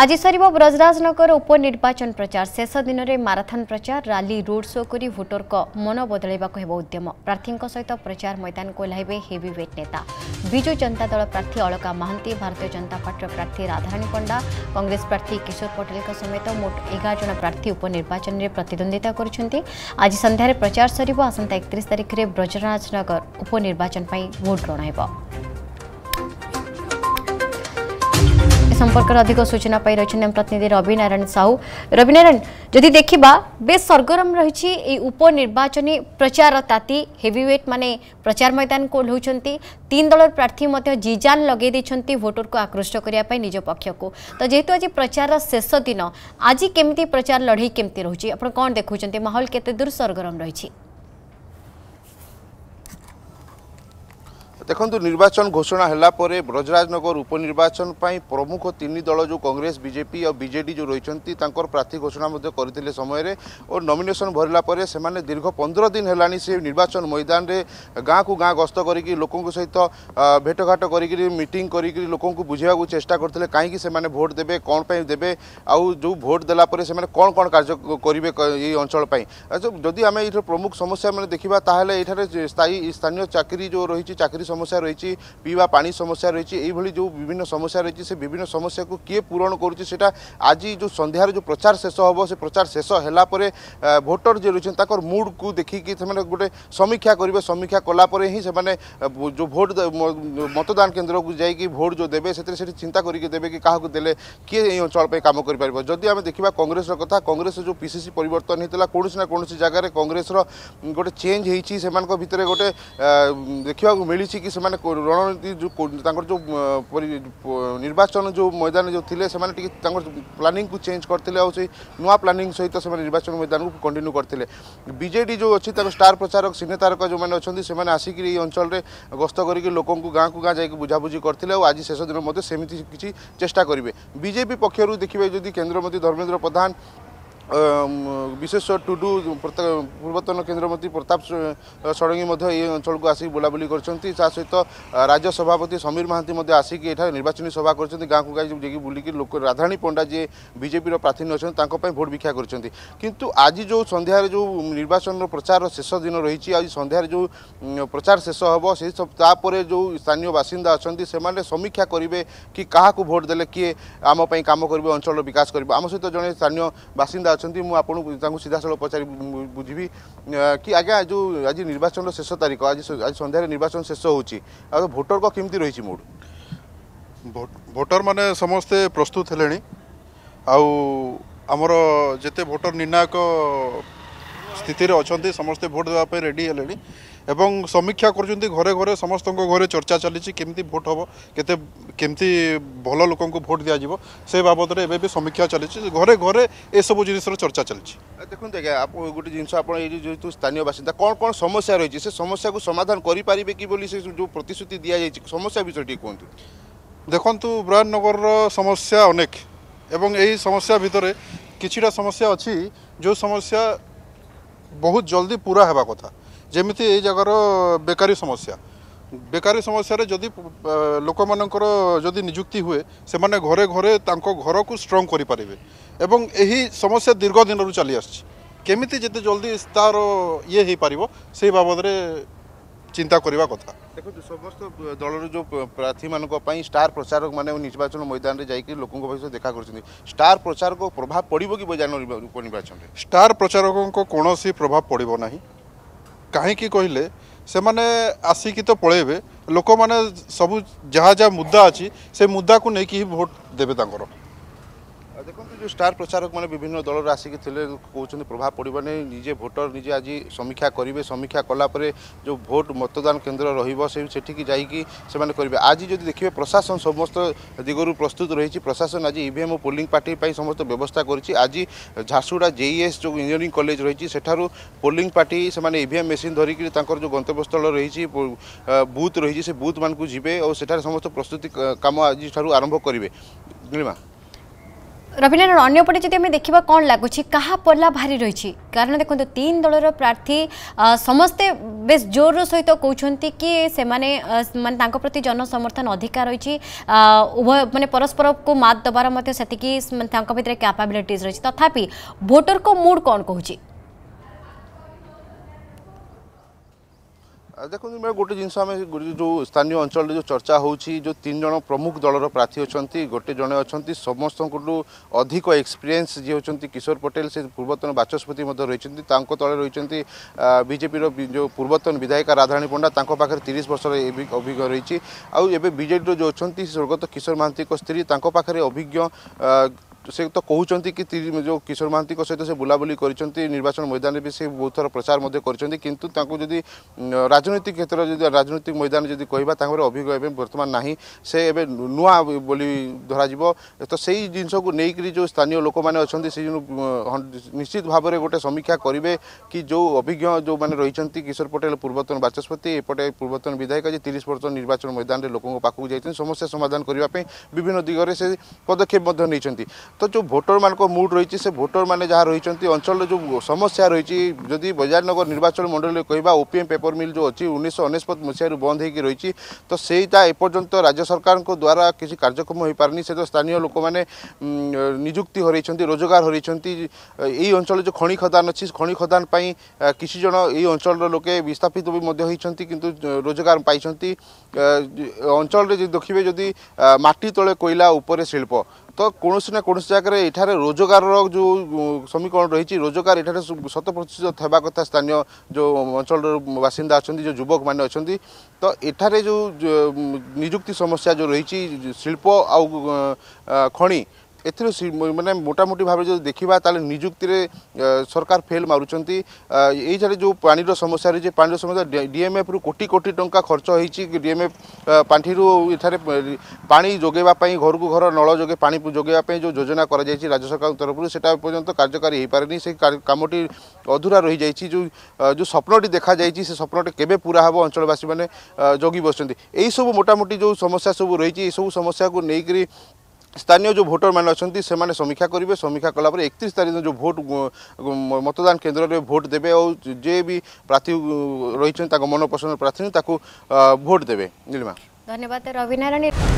ଆଜି ସରିବ ବ୍ରଜରାଜନଗର ଉପନିର୍ବାଚନ ପ୍ରଚାର ଶେଷ ଦିନରେ ମାରାଥନ୍ ପ୍ରଚାର ରାଲି ରୋଡ୍ ଶୋ କରି ଭୋଟରଙ୍କ ମନ ବଦଳାଇବାକୁ ହେବ ଉଦ୍ୟମ ପ୍ରାର୍ଥୀଙ୍କ ସହିତ ପ୍ରଚାର ମୈଦାନକୁ ଓହ୍ଲାଇବେ ହେଭିୱେଟ୍ ନେତା ବିଜୁ ଜନତା ଦଳ ପ୍ରାର୍ଥୀ ଅଳକା ମହାନ୍ତି ଭାରତୀୟ ଜନତା ପାର୍ଟିର ପ୍ରାର୍ଥୀ ରାଧାରାଣୀ ପଣ୍ଡା କଂଗ୍ରେସ ପ୍ରାର୍ଥୀ କିଶୋର ପଟେଲଙ୍କ ସମେତ ମୋଟ ଏଗାର ଜଣ ପ୍ରାର୍ଥୀ ଉପନିର୍ବାଚନରେ ପ୍ରତିଦ୍ୱନ୍ଦିତା କରୁଛନ୍ତି ଆଜି ସନ୍ଧ୍ୟାରେ ପ୍ରଚାର ସରିବ ଆସନ୍ତା ଏକତିରିଶ ତାରିଖରେ ବ୍ରଜରାଜନଗର ଉପନିର୍ବାଚନ ପାଇଁ ଭୋଟ୍ ଗ୍ରହଣ ହେବ संपर्क में अधिक सूचना पाई रही प्रतिनिधि रविनारायण साहू रविनारायण जदि देखा बेस सरगरम रही उपनिर्वाचन प्रचार ताति हेवीवेट माने प्रचार मैदान को तीन दल प्रार्थी जीजान लगे भोटर को आकृष्ट करने निज पक्ष को तो जेहेतु आज प्रचार शेष दिन आज केमी प्रचार लड़े केमती रही कौन देखुंत माहौल केते सरगरम रही দেখুন নির্বাচন ঘোষণা হেলা পরে ব্রজরাজনগর উপনির্বাচন প্রমুখ তিন দল যে কংগ্রেস বিজেপি ও বিজেডি যে রয়েছেন তাঁর প্রার্থী ঘোষণা করে সময়ের ও নমিনেসন ভরিলা পরে সে দীর্ঘ পনেরো দিন হল সে নির্বাচন ময়দানে গাঁ কু গাঁ গস্ত করি লোক সহিত ভেটঘাট করি মিটিং করি লোক বুঝাইয়া চেষ্টা করলে কাইকি সে ভোট দেবে কোণ পাই দেবে আউ ভোট দেলা পরে সে কোণ কোণ কাজ করবে এই অঞ্চল যদি আমি এই প্রমুখ সমস্যা মানে দেখা তাহলে এইটার স্থায়ী স্থানীয় চাকরি যে রয়েছে চাকরি সমস্যা রয়েছে পিবা পানি সমস্যা রয়েছে এইভাবে যে বিভিন্ন সমস্যা রয়েছে সে বিভিন্ন সমস্যাকে কি পূরণ করছে সেটা আজ যে সন্ধ্যার যে প্রচার শেষ হব সে প্রচার শেষ হলাপরে ভোটর যে রয়েছেন তাঁর মুডকু দেখিকি সে গোটে সমীক্ষা করবে সমীক্ষা কলাপরে হি সে যে ভোট মতদান কেন্দ্রকু যাই ভোট যে দেবে সেটি সেটি চিন্তা করি দেবে কি কাহকে দেলে কি এই অঞ্চল কাম করে পার যদি আমি দেখা কংগ্রেসের কথা কংগ্রেস যে পিসিসি পরিবর্তন হয়েছিল কৌশি না কৌশি জায়গায় কংগ্রেসের গোটে চেঞ্জ হয়েছি সে ভিতরে গোটে দেখা মিছে কি କି ସେମାନେ ରଣନୀତି ଯେଉଁ ତାଙ୍କର ଯେଉଁ ନିର୍ବାଚନ ଯେଉଁ ମଇଦାନ ଯେଉଁ ଥିଲେ ସେମାନେ ଟିକେ ତାଙ୍କର ପ୍ଲାନିଂକୁ ଚେଞ୍ଜ କରିଥିଲେ ଆଉ ସେଇ ନୂଆ ପ୍ଲାନିଂ ସହିତ ସେମାନେ ନିର୍ବାଚନ ମଇଦାନକୁ କଣ୍ଟିନ୍ୟୁ କରିଥିଲେ ବିଜେଡ଼ି ଯେଉଁ ଅଛି ତାଙ୍କ ଷ୍ଟାର୍ ପ୍ରଚାରକ ସିନେ ତାରକ ଯେଉଁମାନେ ଅଛନ୍ତି ସେମାନେ ଆସିକିରି ଏଇ ଅଞ୍ଚଳରେ ଗସ୍ତ କରିକି ଲୋକଙ୍କୁ ଗାଁକୁ ଗାଁ ଯାଇକି ବୁଝାବୁଝି କରିଥିଲେ ଆଉ ଆଜି ଶେଷ ଦିନ ମଧ୍ୟ ସେମିତି କିଛି ଚେଷ୍ଟା କରିବେ ବିଜେପି ପକ୍ଷରୁ ଦେଖିବେ ଯଦି କେନ୍ଦ୍ରମନ୍ତ୍ରୀ ଧର୍ମେନ୍ଦ୍ର ପ୍ରଧାନ ବିଶେଷ ଟୁଡୁ ପୂର୍ବତନ କେନ୍ଦ୍ରମନ୍ତ୍ରୀ ପ୍ରତାପ ଷଡ଼ଙ୍ଗୀ ମଧ୍ୟ ଏହି ଅଞ୍ଚଳକୁ ଆସିକି ବୁଲାବୁଲି କରିଛନ୍ତି ତା ସହିତ ରାଜ୍ୟ ସଭାପତି ସମୀର ମହାନ୍ତି ମଧ୍ୟ ଆସିକି ଏଠାରେ ନିର୍ବାଚନୀ ସଭା କରିଛନ୍ତି ଗାଁକୁ ଗାଁ ଯାଇକି ବୁଲିକି ଲୋକ ରାଧାରାଣୀ ପଣ୍ଡା ଯିଏ ବିଜେପିର ପ୍ରାର୍ଥିନୀ ଅଛନ୍ତି ତାଙ୍କ ପାଇଁ ଭୋଟ ଭିକ୍ଷା କରିଛନ୍ତି କିନ୍ତୁ ଆଜି ଯେଉଁ ସନ୍ଧ୍ୟାରେ ଯେଉଁ ନିର୍ବାଚନର ପ୍ରଚାରର ଶେଷ ଦିନ ରହିଛି ଆଜି ସନ୍ଧ୍ୟାରେ ଯେଉଁ ପ୍ରଚାର ଶେଷ ହେବ ସେହି ତାପରେ ଯେଉଁ ସ୍ଥାନୀୟ ବାସିନ୍ଦା ଅଛନ୍ତି ସେମାନେ ସମୀକ୍ଷା କରିବେ କି କାହାକୁ ଭୋଟ ଦେଲେ କିଏ ଆମ ପାଇଁ କାମ କରିବେ ଅଞ୍ଚଳର ବିକାଶ କରିବ ଆମ ସହିତ ଜଣେ ସ୍ଥାନୀୟ ବାସିନ୍ଦା ଅଛନ୍ତି ମୁଁ ଆପଣଙ୍କୁ ତାଙ୍କୁ ସିଧାସଳଖ ପଚାରି ବୁଝିବି କି ଆଜ୍ଞା ଯେଉଁ ଆଜି ନିର୍ବାଚନର ଶେଷ ତାରିଖ ଆଜି ଆଜି ସନ୍ଧ୍ୟାରେ ନିର୍ବାଚନ ଶେଷ ହେଉଛି ଆଉ ଭୋଟରଙ୍କ କେମିତି ରହିଛି ମୁଡ୍ ଭୋଟରମାନେ ସମସ୍ତେ ପ୍ରସ୍ତୁତ ହେଲେଣି ଆଉ ଆମର ଯେତେ ଭୋଟର ନିର୍ଣ୍ଣାୟକ ସ୍ଥିତିରେ ଅଛନ୍ତି ସମସ୍ତେ ଭୋଟ ଦେବା ପାଇଁ ରେଡ଼ି ହେଲେଣି এবং সমীক্ষা করছেন ঘরে ঘরে সমস্ত ঘরে চর্চা চলছে কেমতি ভোট হব কেতে কেমতি ভালো লোক ভোট যাব সে বাবদরে এবে সমীক্ষা চলছে ঘরে ঘরে এসব জিনিসর চর্চা চলছে দেখুন আজ্ঞা গোটে জিনিস আপনার এই যেহেতু স্থানীয় বাসিন্দা কোণ কোণ সমস্যা রয়েছে সে সমস্যা সমাধান করে পারিবে কি বলে সে যে প্রতিশ্রুতি দিয়া যাই সমস্যা বিষয়টি কুহতু ଦେଖନ୍ତୁ ବିରାଟନଗରର ସମସ୍ୟା ଅନେକ ଏବଂ ଏହି ସମସ୍ୟା ଭିତରେ କିଛିଟା ସମସ୍ୟା ଅଛି ଯେଉଁ সমস্যা ବହୁତ জলদি পুরা ହେବା কথা ଯେମିତି ଏଇ ଜାଗାର ବେକାରୀ ସମସ୍ୟା ବେକାରୀ ସମସ୍ୟାରେ ଯଦି ଲୋକମାନଙ୍କର ଯଦି ନିଯୁକ୍ତି ହୁଏ ସେମାନେ ଘରେ ଘରେ ତାଙ୍କ ଘରକୁ ଷ୍ଟ୍ରଙ୍ଗ କରିପାରିବେ ଏବଂ ଏହି ସମସ୍ୟା ଦୀର୍ଘ ଦିନରୁ ଚାଲି ଆସିଛି କେମିତି ଯେତେ ଜଲ୍ଦି ତା'ର ଇଏ ହୋଇପାରିବ ସେହି ବାବଦରେ চিন্তা করা কথা দেখুন সমস্ত দলর যে প্রার্থী মানুষ স্টার প্রচারক মানে নির্বাচন ময়দানে যাই লোক দেখা করছেন স্টার প্রচারক প্রভাব পড়ব কি বৈজান উপনির্বাচন স্টার প্রচারক কৌশি প্রভাব পড়ব না କାହିଁକି କହିଲେ ସେମାନେ ଆସିକି ତ ପଳେଇବେ ଲୋକମାନେ ସବୁ ଯାହା ଯାହା ମୁଦ୍ଦା ଅଛି ସେ ମୁଦ୍ଦାକୁ ନେଇକି ହିଁ ଭୋଟ୍ ଦେବେ ତାଙ୍କର দেখুন যে স্টার প্রচারক মানে বিভিন্ন দলর আসিকি লে কৌন প্রভাব পড়বনি নিজে ভোটর নিজে আজ সমীক্ষা করবে সমীক্ষা কলাপরে যে ভোট মতদান কেন্দ্র রহব সে সেটিকি যাই সে করবে আজ যদি দেখবে প্রশাসন সমস্ত দিগর প্রস্তুত রয়েছে প্রশাসন আজ ইভিএম ও পোলিং পার্টি সমস্ত ব্যবস্থা করেছে আজ ঝারসুগুড়া জেইএস যে ইঞ্জিনিয়ারিং কলেজ রয়েছে সেঠার পোলিং পার্টি সে ইভিএম মেসিন ধরিকি তাঁর যে গন্তব্যস্থল রয়েছে বুথ রয়েছে সে বুথ মানুষ যাবে ও সেঠার সমস্ত প্রস্তুতি কাম আজ ঠার আরম্ভ করবে নীলিমা रविनारायण अंपटे जब देखा कौन लगुच क्या पल्ला भारी रही कारण देखो तो तीन दल प्रार्थी समस्ते बेस जोर सहित तो कहते कि से माने, माने प्रति जनसमर्थन अधिका रही उभय मान परस्पर को मत दबार मत से भितर कैपाबिलिट रही तथापि भोटर को मुड कौन कहुच्छी দেখুন ଗୋଟେ ଜିନିଷ ଆମେ ଯେଉଁ ସ୍ଥାନୀୟ ଅଞ୍ଚଳରେ ଯେଉଁ ଚର୍ଚ୍ଚା ହେଉଛି ଯେଉଁ ତିନି ଜଣ ପ୍ରମୁଖ ଦଳର ପ୍ରାର୍ଥୀ ଅଛନ୍ତି ଗୋଟେ ଜଣେ ଅଛନ୍ତି ସମସ୍ତଙ୍କଠୁ ଅଧିକ ଏକ୍ସପିରିଏନ୍ସ ଯିଏ ହେଉଛନ୍ତି କିଶୋର ପଟେଲ ସେ ପୂର୍ବତନ ବାଚସ୍ପତି ମଧ୍ୟ ରହିଛନ୍ତି ତାଙ୍କ ତଳେ ରହିଛନ୍ତି ବିଜେପିର ଯେଉଁ ପୂର୍ବତନ ବିଧାୟିକା ରାଧାରାଣୀ ପଣ୍ଡା ତାଙ୍କ ପାଖରେ ତିରିଶ ବର୍ଷର ଅଭିଜ୍ଞ ରହିଛି ଆଉ ଏବେ ବିଜେଡ଼ିର ଯେଉଁ ଅଛନ୍ତି ସ୍ୱର୍ଗତ କିଶୋର ମହାନ୍ତିଙ୍କ ସ୍ତ୍ରୀ ତାଙ୍କ ପାଖରେ ଅଭିଜ୍ଞ সে তো কুমার কি যে কিশোর মহান্তি সহ সে বুলাবুলি করেছেন নির্বাচন ময়দানে বি সে বহু থর প্রচার করেছেন কিন্তু তাঁকু যদি রাজনৈতিক ক্ষেত্রে যদি রাজনৈতিক ময়দান যদি কহবা তাঁর অভিজ্ঞ এবে বর্তমান না সে এবে নূয়া বলে ধরা যাব তো সেই জিনিসকে নেইকি যে স্থানীয় লোক মানে অনেক সেই নিশ্চিত ভাবে গোটে সমীক্ষা করবে কি যে অভিজ্ঞ যে রয়েছেন কিশোর পটেল পূর্বতন বাচস্পতি এপটে পূর্বতন বিধায়ক যে তিরিশ বর্ষ নির্বাচন ময়দানের লোক পাখু যাই সমস্যা সমাধান করা বিভিন্ন দিগরে সে পদক্ষেপ নিয়েছেন ତ ଯେଉଁ ଭୋଟରମାନଙ୍କ ମୁଡ୍ ରହିଛି ସେ ଭୋଟରମାନେ ଯାହା ରହିଛନ୍ତି ଅଞ୍ଚଳରେ ଯେଉଁ ସମସ୍ୟା ରହିଛି ଯଦି ବଜାରନଗର ନିର୍ବାଚନ ମଣ୍ଡଳୀରେ କହିବା ଓପିଏମ୍ ପେପର ମିଲ୍ ଯେଉଁ ଅଛି ଉଣେଇଶହ ଅନେଶତ ମସିହାରୁ ବନ୍ଦ ହୋଇକି ରହିଛି ତ ସେଇଟା ଏପର୍ଯ୍ୟନ୍ତ ରାଜ୍ୟ ସରକାରଙ୍କ ଦ୍ୱାରା କିଛି କାର୍ଯ୍ୟକ୍ରମ ହୋଇପାରିନି ସେ ତ ସ୍ଥାନୀୟ ଲୋକମାନେ ନିଯୁକ୍ତି ହରାଇଛନ୍ତି ରୋଜଗାର ହରାଇଛନ୍ତି ଏଇ ଅଞ୍ଚଳରେ ଯେଉଁ ଖଣି ଖଦାନ ଅଛି ଖଣି ଖଦାନ ପାଇଁ କିଛି ଜଣ ଏଇ ଅଞ୍ଚଳର ଲୋକେ ବିସ୍ଥାପିତ ବି ମଧ୍ୟ ହୋଇଛନ୍ତି କିନ୍ତୁ ରୋଜଗାର ପାଇଛନ୍ତି ଅଞ୍ଚଳରେ ଯଦି ଦେଖିବେ ଯଦି ମାଟି ତଳେ କୋଇଲା ଉପରେ ଶିଳ୍ପ ତ କୌଣସି ନା କୌଣସି ଜାଗାରେ ଏଠାରେ ରୋଜଗାରର ଯେଉଁ ସମୀକରଣ ରହିଛି ରୋଜଗାର ଏଠାରେ ଶତ ପ୍ରତିଶତ ହେବା କଥା ସ୍ଥାନୀୟ ଯେଉଁ ଅଞ୍ଚଳର ବାସିନ୍ଦା ଅଛନ୍ତି ଯେଉଁ ଯୁବକମାନେ ଅଛନ୍ତି ତ ଏଠାରେ ଯେଉଁ ନିଯୁକ୍ତି ସମସ୍ୟା ଯେଉଁ ରହିଛି ଶିଳ୍ପ ଆଉ ଖଣି ଏଥିରୁ ମାନେ ମୋଟାମୋଟି ଭାବେ ଯଦି ଦେଖିବା ତାହେଲେ ନିଯୁକ୍ତିରେ ସରକାର ଫେଲ୍ ମାରୁଛନ୍ତି ଏଇଠାରେ ଯେଉଁ ପାଣିର ସମସ୍ୟା ରହିଛି ପାଣିର ସମସ୍ୟା ଡିଏମ୍ଏଫ୍ରୁ କୋଟି କୋଟି ଟଙ୍କା ଖର୍ଚ୍ଚ ହୋଇଛି ଡିଏମ୍ଏଫ୍ ପାଣ୍ଠିରୁ ଏଠାରେ ପାଣି ଯୋଗାଇବା ପାଇଁ ଘରକୁ ଘର ନଳ ଯୋଗେ ପାଣି ଯୋଗାଇବା ପାଇଁ ଯେଉଁ ଯୋଜନା କରାଯାଇଛି ରାଜ୍ୟ ସରକାରଙ୍କ ତରଫରୁ ସେଟା ଏପର୍ଯ୍ୟନ୍ତ କାର୍ଯ୍ୟକାରୀ ହୋଇପାରିନି ସେ କାମଟି ଅଧୁରା ରହିଯାଇଛି ଯେଉଁ ଯେଉଁ ସ୍ୱପ୍ନଟି ଦେଖାଯାଇଛି ସେ ସ୍ୱପ୍ନଟି କେବେ ପୁରା ହେବ ଅଞ୍ଚଳବାସୀମାନେ ଜଗି ବସିଛନ୍ତି ଏହିସବୁ ମୋଟାମୋଟି ଯେଉଁ ସମସ୍ୟା ସବୁ ରହିଛି ଏସବୁ ସମସ୍ୟାକୁ ନେଇକରି স্থানীয় যে ভোটর মানে অনেক সে সমীক্ষা করবে সমীক্ষা কলাপরে একত্রিশ তারিখ যে ভোট মতদান কেন্দ্রে ভোট দেবে ও যে বি প্রার্থী রয়েছেন তাঁর মনপসন্দ প্রার্থী তাকে ভোট দেবে নীলমা ধন্যবাদ রবি নারায়ণ